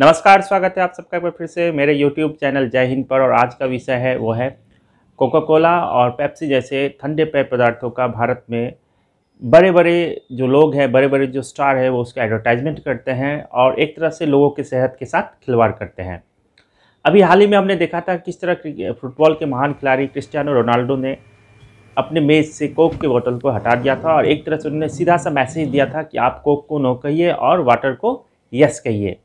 नमस्कार स्वागत है आप सबका एक बार फिर से मेरे यूट्यूब चैनल जय हिंद पर और आज का विषय है वो है कोका कोला और पेप्सी जैसे ठंडे पेय पदार्थों का भारत में बड़े बड़े जो लोग हैं बड़े बड़े जो स्टार हैं वो उसका एडवर्टाइजमेंट करते हैं और एक तरह से लोगों की सेहत के साथ खिलवाड़ करते हैं अभी हाल ही में हमने देखा था किस तरह फुटबॉल के महान खिलाड़ी क्रिस्टियानो रोनाल्डो ने अपने मेज़ से कोक के बोतल को हटा दिया था और एक तरह से उन्होंने सीधा सा मैसेज दिया था कि आप कोक को नो कहिए और वाटर को यस कहिए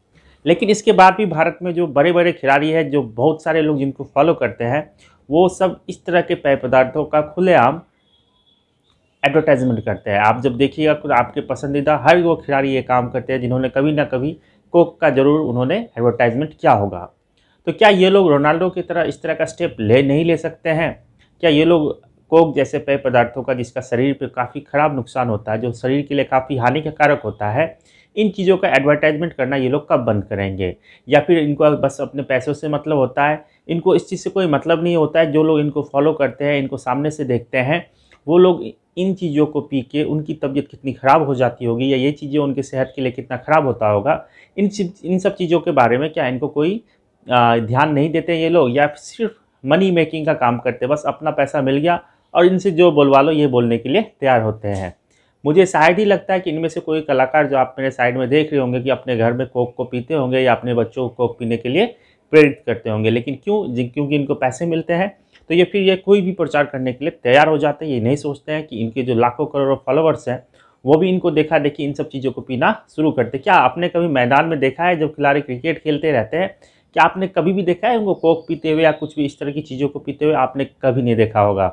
लेकिन इसके बाद भी भारत में जो बड़े बड़े खिलाड़ी हैं जो बहुत सारे लोग जिनको फॉलो करते हैं वो सब इस तरह के पेय पदार्थों का खुलेआम एडवर्टाइजमेंट करते हैं आप जब देखिएगा आपके पसंदीदा हर वो खिलाड़ी ये काम करते हैं जिन्होंने कभी ना कभी कोक का ज़रूर उन्होंने एडवर्टाइजमेंट किया होगा तो क्या ये लोग रोनाल्डो की तरह इस तरह का स्टेप ले नहीं ले सकते हैं क्या ये लोग कोक जैसे पेय पदार्थों का जिसका शरीर पर काफ़ी ख़राब नुकसान होता है जो शरीर के लिए काफ़ी हानिकारक होता है इन चीज़ों का एडवर्टाइजमेंट करना ये लोग कब बंद करेंगे या फिर इनको बस अपने पैसों से मतलब होता है इनको इस चीज़ से कोई मतलब नहीं होता है जो लोग इनको फॉलो करते हैं इनको सामने से देखते हैं वो लोग इन चीज़ों को पी के उनकी तबीयत कितनी ख़राब हो जाती होगी या ये चीज़ें उनके सेहत के लिए कितना ख़राब होता होगा इन इन सब चीज़ों के बारे में क्या इनको कोई आ, ध्यान नहीं देते ये लोग या सिर्फ मनी मेकिंग का काम करते बस अपना पैसा मिल गया और इनसे जो बोलवा लो ये बोलने के लिए तैयार होते हैं मुझे शायद ही लगता है कि इनमें से कोई कलाकार जो आप मेरे साइड में देख रहे होंगे कि अपने घर में कोक को पीते होंगे या अपने बच्चों को कोक पीने के लिए प्रेरित करते होंगे लेकिन क्यों क्योंकि इनको पैसे मिलते हैं तो ये फिर ये कोई भी प्रचार करने के लिए तैयार हो जाते हैं ये नहीं सोचते हैं कि इनके जो लाखों करोड़ों फॉलोअर्स हैं वो भी इनको देखा देखी इन सब चीज़ों को पीना शुरू करते क्या आपने कभी मैदान में देखा है जब खिलाड़ी क्रिकेट खेलते रहते हैं क्या आपने कभी भी देखा है उनको कोक पीते हुए या कुछ भी इस तरह की चीज़ों को पीते हुए आपने कभी नहीं देखा होगा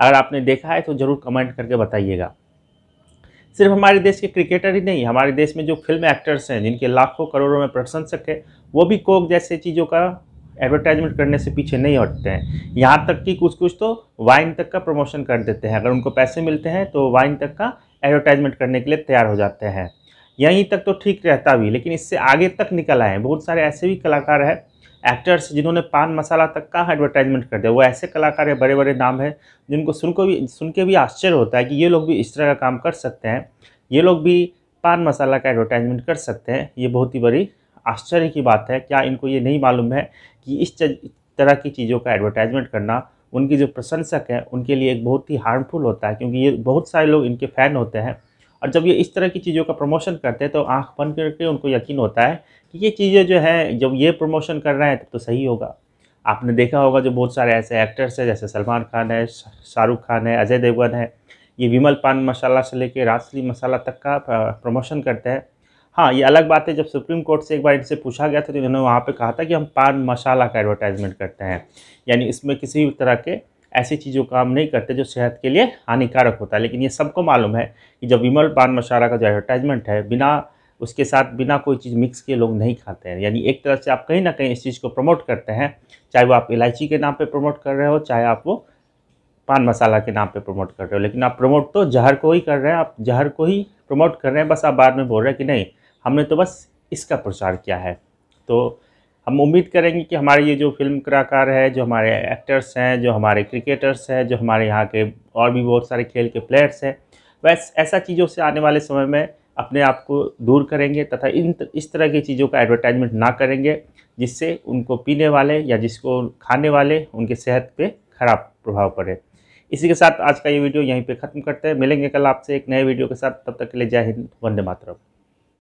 अगर आपने देखा है तो ज़रूर कमेंट करके बताइएगा सिर्फ हमारे देश के क्रिकेटर ही नहीं हमारे देश में जो फिल्म एक्टर्स हैं जिनके लाखों करोड़ों में प्रशंसक है वो भी कोक जैसे चीज़ों का एडवर्टाइजमेंट करने से पीछे नहीं हटते हैं यहाँ तक कि कुछ कुछ तो वाइन तक का प्रमोशन कर देते हैं अगर उनको पैसे मिलते हैं तो वाइन तक का एडवर्टाइजमेंट करने के लिए तैयार हो जाते हैं यहीं तक तो ठीक रहता भी लेकिन इससे आगे तक निकल आए बहुत सारे ऐसे भी कलाकार हैं एक्टर्स जिन्होंने पान मसाला तक का एडवर्टाइजमेंट कर दिया वो ऐसे कलाकार हैं बड़े बड़े नाम हैं जिनको सुन को भी सुन के भी आश्चर्य होता है कि ये लोग भी इस तरह का काम कर सकते हैं ये लोग भी पान मसाला का एडवर्टाइजमेंट कर सकते हैं ये बहुत ही बड़ी आश्चर्य की बात है क्या इनको ये नहीं मालूम है कि इस तरह की चीज़ों का एडवर्टाइजमेंट करना उनकी जो प्रशंसक हैं उनके लिए एक बहुत ही हार्मफुल होता है क्योंकि ये बहुत सारे लोग इनके फ़ैन होते हैं और जब ये इस तरह की चीज़ों का प्रमोशन करते हैं तो आंख बंद करके उनको यकीन होता है कि ये चीज़ें जो है जब ये प्रमोशन कर रहे हैं तब तो सही होगा आपने देखा होगा जो बहुत सारे ऐसे एक्टर्स हैं जैसे सलमान खान है शाहरुख खान है अजय देवगन है ये विमल पान मसाला से लेके रासली मसाला तक का प्रमोशन करते हैं हाँ ये अलग बात है जब सुप्रीम कोर्ट से एक बार इनसे पूछा गया था तो इन्होंने वहाँ पे कहा था कि हम पान मसाला का एडवर्टाइजमेंट करते हैं यानी इसमें किसी भी तरह के ऐसी चीज़ों का हम नहीं करते जो सेहत के लिए हानिकारक होता है लेकिन ये सबको मालूम है कि जब विमल पान मशारा का जो एडवर्टाइजमेंट है बिना उसके साथ बिना कोई चीज़ मिक्स किए लोग नहीं खाते हैं यानी एक तरह से आप कहीं ना कहीं इस चीज़ को प्रमोट करते हैं चाहे वो आप इलायची के नाम पर प्रमोट कर रहे हो चाहे आप वो पान मसाला के नाम पे प्रमोट कर रहे हो लेकिन आप प्रमोट तो जहर को ही कर रहे हैं आप जहर को ही प्रमोट कर रहे हैं बस आप बाद में बोल रहे हैं कि नहीं हमने तो बस इसका प्रचार किया है तो हम उम्मीद करेंगे कि हमारे ये जो फिल्म कलाकार है जो हमारे एक्टर्स हैं जो हमारे क्रिकेटर्स हैं जो हमारे यहाँ के और भी बहुत सारे खेल के प्लेयर्स हैं वैस ऐसा चीज़ों से आने वाले समय में अपने आप को दूर करेंगे तथा इन इस तरह की चीज़ों का एडवर्टाइजमेंट ना करेंगे जिससे उनको पीने वाले या जिसको खाने वाले उनके सेहत पे खराब प्रभाव पड़े इसी के साथ आज का ये वीडियो यहीं पे ख़त्म करते हैं मिलेंगे कल आपसे एक नए वीडियो के साथ तब तक के लिए जय हिंद वंदे मातरम